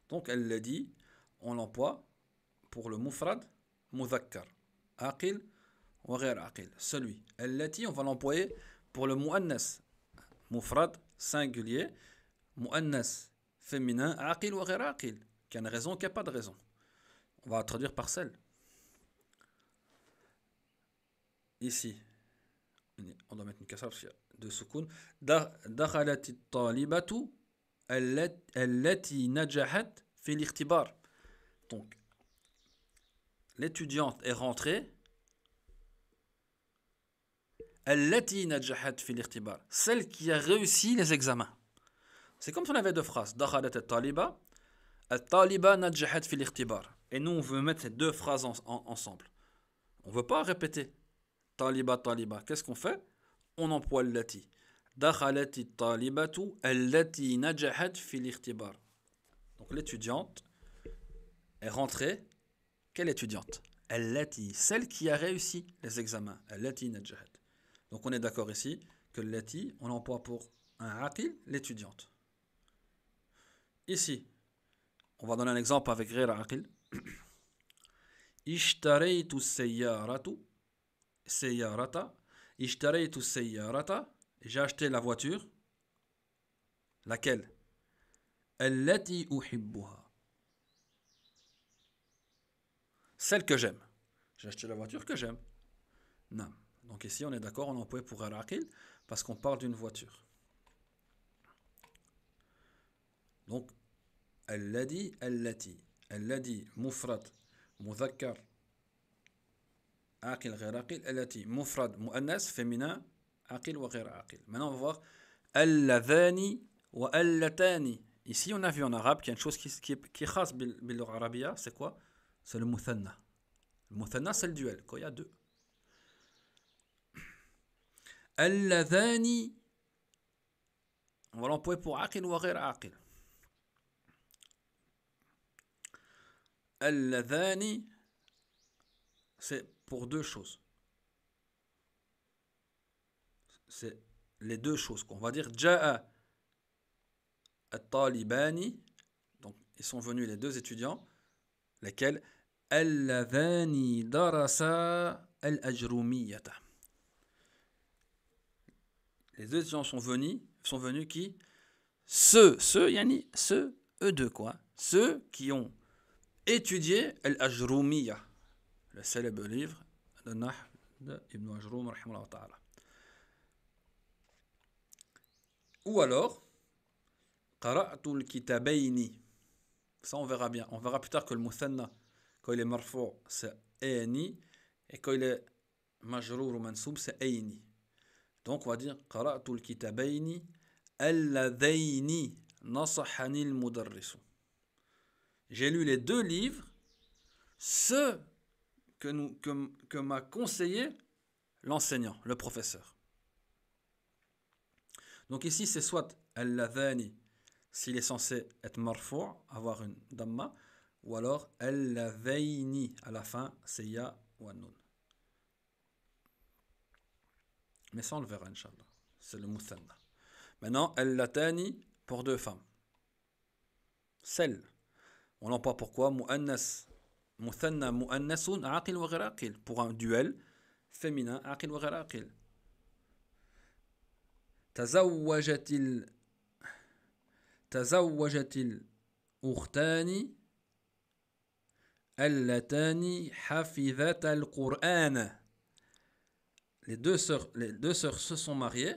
Donc, elle l'a dit, on l'emploie pour le mufrad, mouzakar, Aqil, reraqil. Celui. Elle l'a dit, on va l'employer pour le mu'annas, mufrad, singulier, mu'annas, féminin, aqil ou ghir qui a une raison, qui n'a pas de raison. On va traduire par celle. Ici, on doit mettre une kasra de sukun. دخلت talibatu التي fil Donc, l'étudiante est rentrée celle qui a réussi les examens. C'est comme si on avait deux phrases. taliba taliba Et nous, on veut mettre ces deux phrases en, ensemble. On ne veut pas répéter. Taliba, taliba. Qu'est-ce qu'on fait On emploie l'ati. talibatu najahat Donc l'étudiante est rentrée. Quelle étudiante Al-Lati. celle qui a réussi les examens. Al-Lati najahat. Donc on est d'accord ici que l'ati, on l'emploie pour un atil, l'étudiante. Ici, on va donner un exemple avec غير aqil. j'ai acheté la voiture laquelle التي uhibbuha. celle que j'aime j'ai acheté la voiture que j'aime Nam. Donc ici, on est d'accord, on l'emploie pour aqil, parce qu'on parle d'une voiture. Donc, Alladi, al Alladi, mufrad, Mouzakkar, Aqil, al Allati. mufrad, muannas féminin, Aqil ou aqil. Maintenant, on va voir Alladhani ou Al-Latani. Ici, on a vu en arabe qu'il y a une chose qui, qui, qui est chasse bil, arabia, c'est quoi C'est le muthanna ». Le muthanna », c'est le duel, quand il y a deux. Alladhani. On va l'employer pour aqil ou غير aqil. Alladhani, c'est pour deux choses. C'est les deux choses qu'on va dire. Ja'a talibani Donc, ils sont venus les deux étudiants. Lesquels Alladhani darasa al-ajrumiyata les deux gens sont venus, sont venus qui Ceux, ceux, Yanni, ceux, eux deux quoi Ceux qui ont étudié al le célèbre livre de Nahd ibn Ajroum, ta'ala. Ou alors, Qara'tul kitabayni. Ça, on verra bien. On verra plus tard que le muthanna, quand il est marfou, c'est Aini, et quand il est majrour ou mansoub, c'est Aini. Donc on va dire mudarrisu J'ai lu les deux livres, ceux que, nous, que m'a conseillé l'enseignant, le professeur. Donc ici, c'est soit alladhani, s'il est censé être marfou, avoir une damma, ou alors alladhayni, à la fin, c'est ya ou mais sans le Inch'Allah. C'est le Muthanna. Maintenant, elle l'atani pour deux femmes. Celle, on pas pourquoi Mu'annas. muthanna mu'annasun aqil wa ghiraqil. Pour un duel féminin, aqil wa ghiraqil. Tazawwajatil. Tazawwajatil ukhtani. Allatani hafidhat al-Qur'an les deux sœurs, les deux sœurs se sont mariées,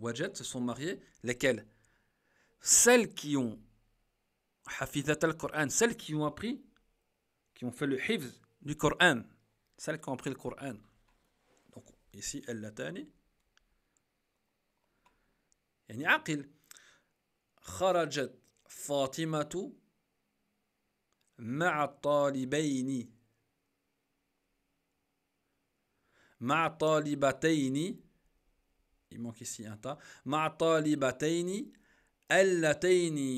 Wajet se sont mariées, lesquelles Celles qui ont Hafizat al Coran. celles qui ont appris, qui ont fait le hifz du Coran, celles qui ont appris le Coran. Donc ici, elle l'a tani. يعني عقل خرجت فاطمة مع الطالبين Ma Bateini Il manque ici un ta. Ma talibatayni.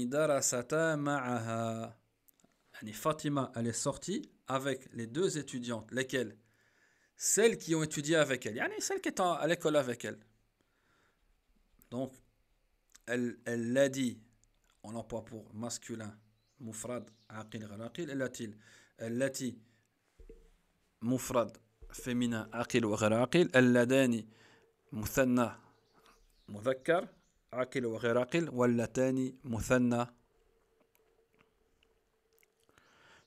darasata ma'aha. Fatima, elle est sortie avec les deux étudiantes. Lesquelles Celles qui ont étudié avec elle. Yani celles qui étaient à l'école avec elle. Donc, elle l'a dit. On l'emploie pour masculin. mufrad aqil, Elle la dit. Elle féminin aqil ou ghair aqil, alladani muthanna mudhakkar, aqil ou ghair aqil, wallatani muthanna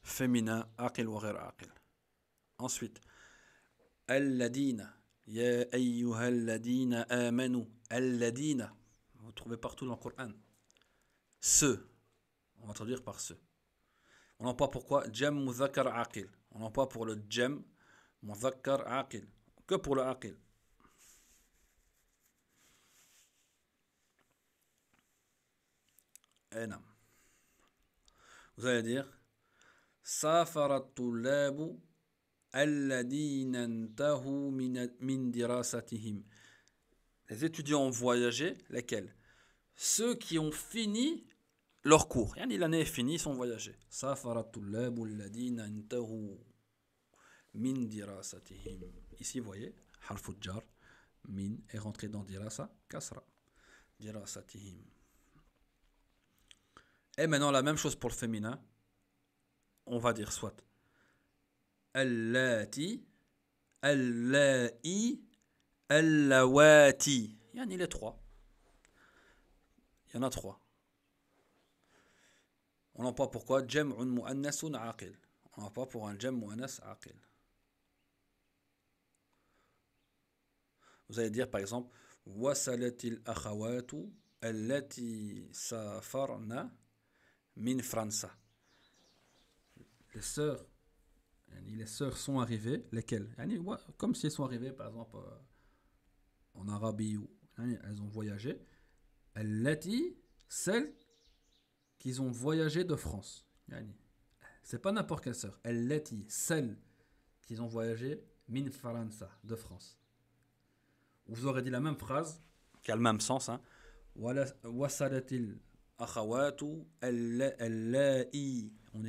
féminin aqil ou ghair aqil. Ensuite, alladina, ya ayyuha alladina amanu, alladina, vous trouvez partout dans le Coran. Ce on va traduire par ce On emploie pourquoi Jam muzakkar aqil. On pas pour le jam مذكر عاقل كبر pour le aqil. Vous allez سافر الطلاب الذين انتهوا من دراستهم Les étudiants ont voyagé, lesquels Ceux qui ont fini leur cours. Yani l'année est finie, ils sont voyagés. سافر الطلاب الذين انتهوا min dirasatihim. Ici, vous voyez, harfou min est rentré dans dirasa, kasra. Dirasatihim. Et maintenant, la même chose pour le féminin. On va dire soit allati, allai, allawati. Il y en a trois. Il y en a trois. On n'en pas pourquoi aqil. On n'en pas pour un jam mu'annas aqil. Vous allez dire par exemple Wasalatil akhawatu allati safarna min france Les sœurs, les sœurs sont arrivées, lesquelles Comme si elles sont arrivées par exemple euh, en Arabie ou elles ont voyagé. Allati, celles qu'ils ont voyagé de France. C'est pas n'importe quelle sœur. Allati, celles qu'ils ont voyagé min de France vous aurez dit la même phrase, qui a le même sens. Hein. On est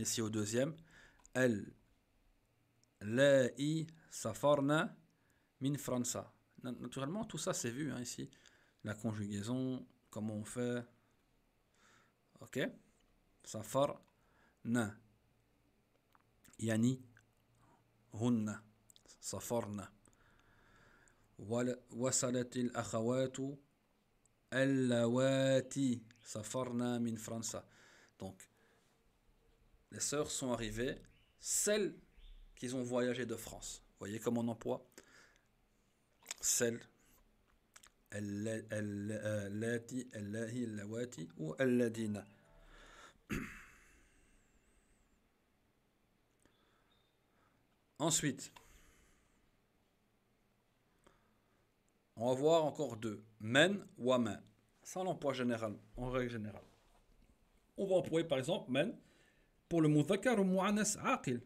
ici au deuxième. Elle. La'i min Naturellement, tout ça c'est vu hein, ici. La conjugaison, comment on fait. Ok. Saffar-na. Yani. Hunna. Saffar-na donc les sœurs sont arrivées celles qui ont voyagé de France voyez comment on emploie celles اللاتي euh, Ensuite, On va voir encore deux. Men, ou Ça, Sans l'emploi général, en règle générale. On va employer par exemple men pour le muzakkar ou mu'anas aqil.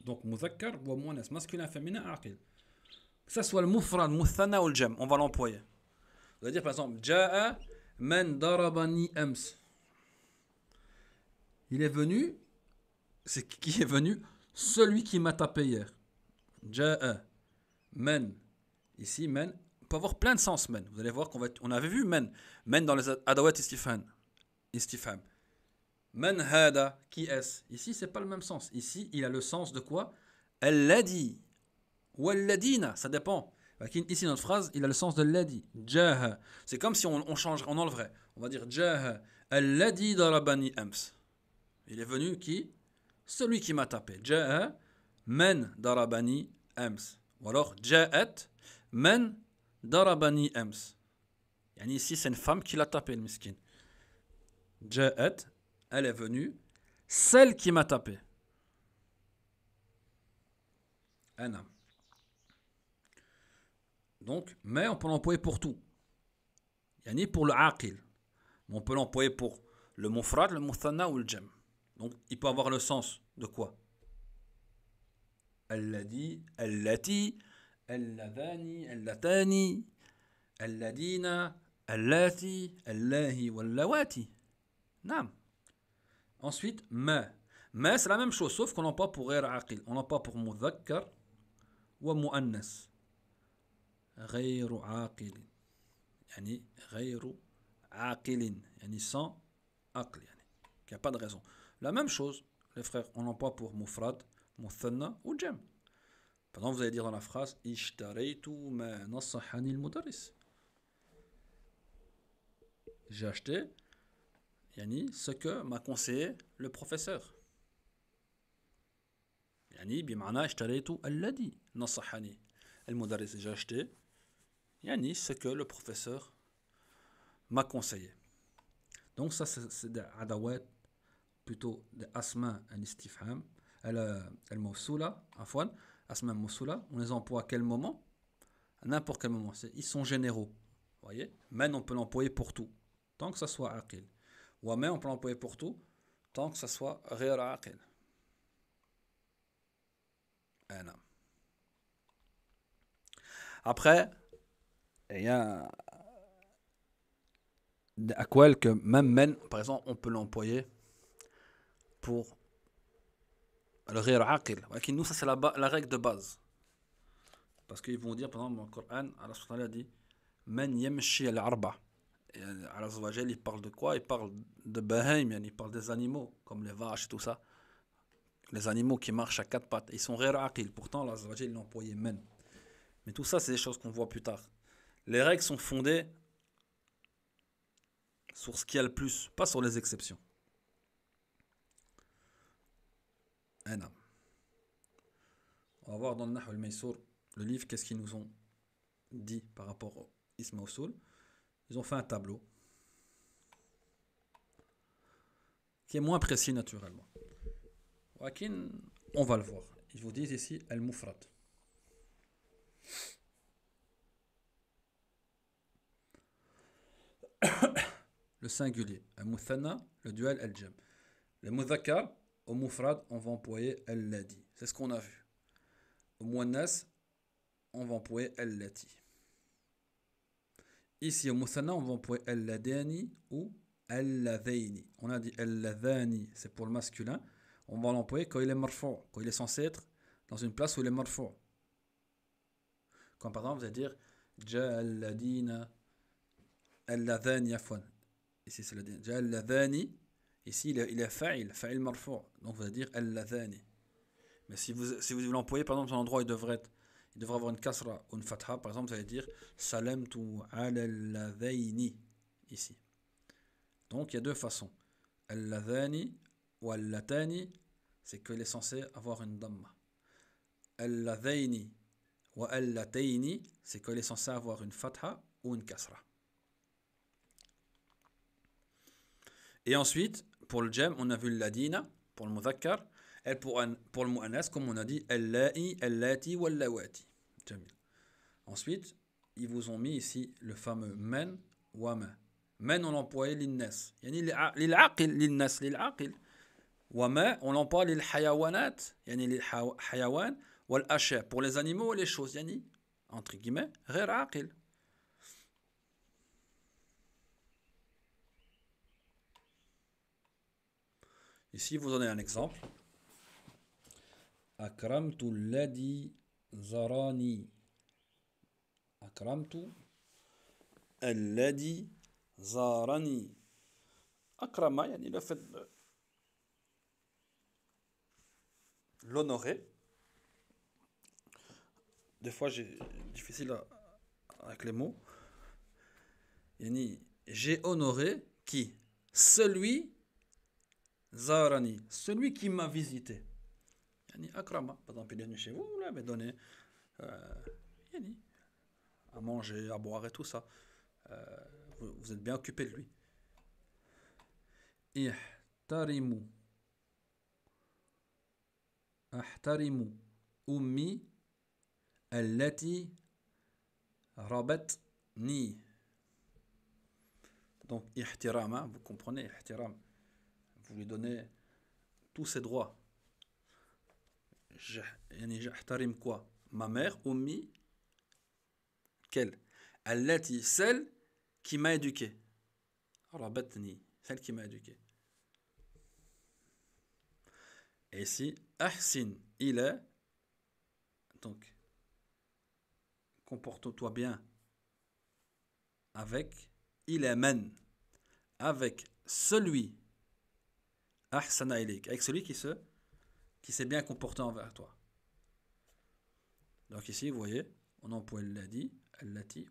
Donc muzakkar ou mu'anas, masculin, féminin, aqil. Que ce soit le mufrad, muthana ou le jam, on va l'employer. On va dire par exemple ja'a men darabani ems. Il est venu, c'est qui est venu Celui qui m'a tapé hier. Ja'a men Ici, men peut avoir plein de sens, men. Vous allez voir qu'on on avait vu men, men dans les adawat istifan, istifam. Men hada, qui est-ce Ici, c'est pas le même sens. Ici, il a le sens de quoi Elle l'a dit. Ou elle l'a dit, ça dépend. Ici, notre phrase, il a le sens de ladi. dit. C'est comme si on, on change on On va dire je Elle l'a dit darabani ams. Il est venu qui Celui qui m'a tapé. Jaha. Men darabani ems. Ou alors et Men darabani ems. ici, c'est une femme qui l'a tapé, le miskine Ja'at, elle est venue, celle qui m'a tapé. Anna. Donc, mais on peut l'employer pour tout. ni pour le aqil. On peut l'employer pour le mufrad, le muthana ou le jem. Donc, il peut avoir le sens de quoi Elle l'a dit, elle l'a dit, « Alladhani, allatani, alladhina, allati, allahi, wallawati » Ensuite, ma »« Ma » c'est la même chose, sauf qu'on n'a pas pour « ghaira aqil » On n'a pas pour « mudhakkar » Ou « muannas »« Ghairu aqil » C'est-à-dire « ghairu aqilin » sans « aql » a pas de raison La même chose, les frères, on n'a pas pour « mufrat »,« muthanna » ou « Jem. Pendant vous allez dire dans la phrase Ishtaraytu ma nasahani al-mudarris. J'ai acheté yanni ce que m'a conseillé le professeur. Yanni bimana ishtaraytu alladhi nasahani al-mudarris. J'ai acheté yanni ce que le professeur m'a conseillé. Donc ça c'est des adawat plutôt des asma al-istifham al-mawsula euh, afwan même Moussoula, on les emploie à quel moment À n'importe quel moment. Ils sont généraux. voyez Men, on peut l'employer pour tout, tant que ça soit aqil. Ou amen, on peut l'employer pour tout, tant que ça soit réel aqil. Eh, Après, il y a à quoi que même men, par exemple, on peut l'employer pour le nous ça c'est la, règle de base parce qu'ils vont dire par exemple dans le Coran Allah a dit man yamshi al arba euh, Allah il parle de quoi il parle de bahaim il parle des animaux comme les vaches et tout ça les animaux qui marchent à quatre pattes ils sont غير عاقل pourtant Allah il l'a employé même mais tout ça c'est des choses qu'on voit plus tard les règles sont fondées sur ce qu'il y a le plus pas sur les exceptions On va voir dans le le livre, qu'est-ce qu'ils nous ont dit par rapport à Isma Usul. Ils ont fait un tableau qui est moins précis naturellement. On va le voir. Ils vous disent ici al mufrat le singulier, al le duel, al-jam. Le muzakar. Au Moufrad, on va employer dit. C'est ce qu'on a vu. Au Mouannas, on va employer dit. Ici, au Moussana, on va employer dit. ou Alladhaini. On a dit Alladhani, c'est pour le masculin. On va l'employer quand il est fort. quand il est censé être dans une place où il est fort. Comme par exemple, vous allez dire Ja'alladina Alladhani Afwan. Ici, c'est al-ladani. Ici, il est fa'il, fa'il marfou. Donc, vous allez dire al Mais si vous, si vous l'employez, par exemple, dans un endroit, il devrait il devrait avoir une kasra ou une fatha. Par exemple, vous allez dire salamtu al-ladhani. Ici. Donc, il y a deux façons. al ou al-latani, c'est qu'il est censé avoir une damma. al ou al-latani, c'est qu'il est censé avoir une fatha ou une kasra. Et ensuite, pour le jam, on a vu l'adina, pour le mudhakkar, et pour, pour le mu'anas, comme on a dit, allahi, allati, lawati. Ensuite, ils vous ont mis ici le fameux men, wama. Men, on l'employait l'innas. Yani l'innes, l'innas, l'il'aqil. Wama, on l'emploie hayawanat. yani hayawan wal pour les animaux et les choses, yani, entre guillemets, ghir aqil. Ici, vous donnez un exemple. Akramtu ladi zarani. Akramtu ladi zarani. Akrama, yani le fait de l'honorer. Des fois, j'ai difficile avec les mots. Yani, j'ai honoré qui Celui Zarani, celui qui m'a visité. Yani akrama, par exemple, il est chez vous, il donné euh, yani, à manger, à boire et tout ça. Euh, vous, êtes bien occupé de lui. Ihtarimu. Rabatni. Donc, ihtirama, vous comprenez, vous lui donnez tous ses droits. quoi Ma mère, Oumi, quelle est celle qui m'a éduqué. Rabatni, celle qui m'a éduqué. Et ici, Ahsin, il est. Donc, comporte-toi bien avec il men, avec celui avec celui qui se qui s'est bien comporté envers toi. Donc ici, vous voyez, on emploie dit,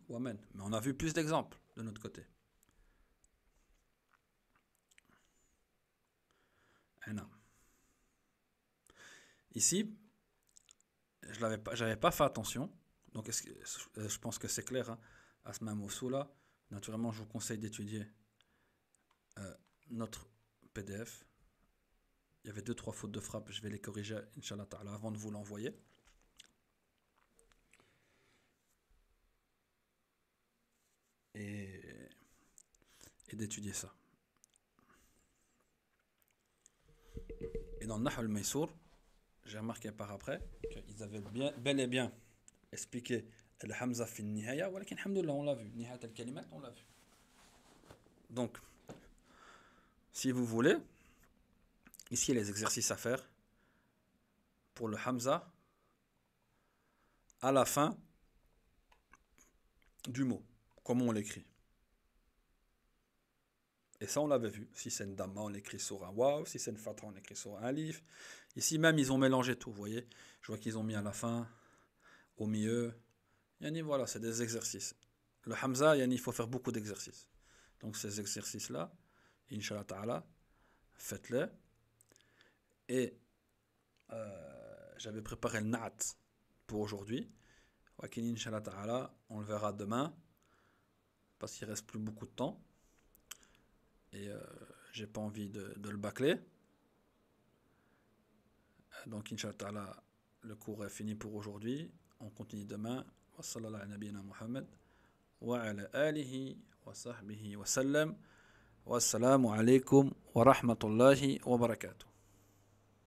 ou amen. Mais on a vu plus d'exemples de notre côté. Ici, je n'avais pas, pas fait attention. Donc euh, je pense que c'est clair. Hein. à ce même là naturellement, je vous conseille d'étudier euh, notre PDF il y avait deux, trois fautes de frappe. Je vais les corriger, Inch'Allah avant de vous l'envoyer. Et, d'étudier ça. Et dans Nahal Maysour, j'ai remarqué par après qu'ils avaient bien, bel et bien expliqué le Hamza fin Nihaya, mais Alhamdoulilah, on l'a vu. Nihayat al-Kalimat, on l'a vu. Donc, si vous voulez. Ici, les exercices à faire pour le Hamza à la fin du mot, comment on l'écrit. Et ça, on l'avait vu. Si c'est une dama, on écrit sur un waouh. Si c'est une fatha, on écrit sur un alif. Ici même, ils ont mélangé tout, vous voyez. Je vois qu'ils ont mis à la fin, au milieu. Yani, voilà, c'est des exercices. Le hamza, yani, il faut faire beaucoup d'exercices. Donc, ces exercices-là, Inch'Allah ta'ala, faites-les. Et euh, j'avais préparé le na'at pour aujourd'hui. Wakin, on le verra demain. Parce qu'il reste plus beaucoup de temps. Et euh, j'ai pas envie de, le bâcler. Donc, Inch'Allah, le cours est fini pour aujourd'hui. On continue demain. Wa sallallahu ala Muhammad. Wa ala alihi wa sahbihi wa sallam. Wassalamu alaikum wa rahmatullahi wa barakatuh.